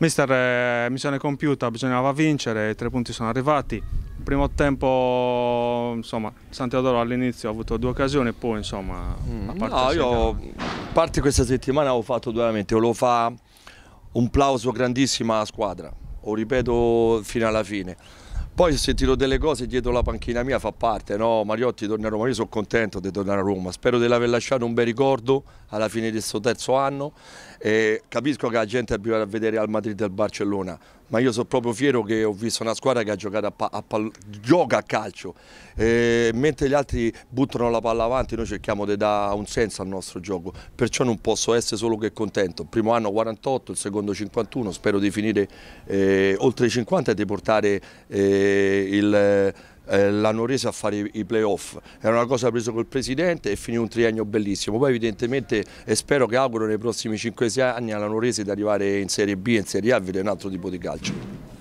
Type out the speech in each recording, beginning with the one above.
Mister, eh, missione compiuta, bisognava vincere, i tre punti sono arrivati. Il primo tempo, insomma, San all'inizio ha avuto due occasioni, poi insomma... Mm, no, io parte questa settimana avevo fatto veramente, lo fa un plauso grandissimo alla squadra, lo ripeto fino alla fine. Poi ho sentito delle cose dietro la panchina mia, fa parte, no? Mariotti torna a Roma, io sono contento di tornare a Roma, spero di aver lasciato un bel ricordo alla fine di questo terzo anno e capisco che la gente è a vedere al Madrid e al Barcellona, ma io sono proprio fiero che ho visto una squadra che ha giocato a, a gioca a calcio. E mentre gli altri buttano la palla avanti, noi cerchiamo di dare un senso al nostro gioco. Perciò non posso essere solo che contento. Il primo anno 48, il secondo 51, spero di finire eh, oltre i 50 e di portare eh, il eh, l'hanno resa a fare i, playoff. Era una cosa presa col presidente e finì un triennio bellissimo. Poi evidentemente e spero che auguro nei prossimi 5-6 anni l'hanno resa di arrivare in Serie B in Serie A a vedere un altro tipo di calcio.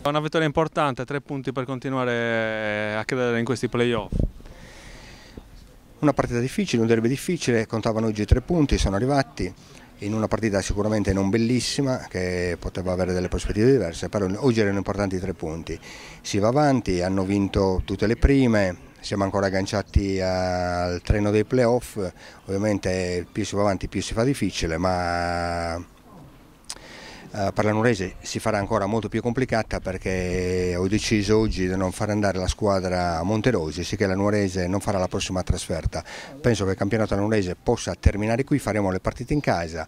una vittoria importante, tre punti per continuare a credere in questi playoff. Una partita difficile, un derby difficile, contavano oggi tre punti, sono arrivati in una partita sicuramente non bellissima che poteva avere delle prospettive diverse, però oggi erano importanti tre punti. Si va avanti, hanno vinto tutte le prime, siamo ancora agganciati al treno dei playoff, ovviamente più si va avanti più si fa difficile, ma eh, per l'Anurese si farà ancora molto più complicata perché ho deciso oggi di non far andare la squadra a Monterosi, sì che Nuorese non farà la prossima trasferta. Penso che il campionato anurese possa terminare qui, faremo le partite in casa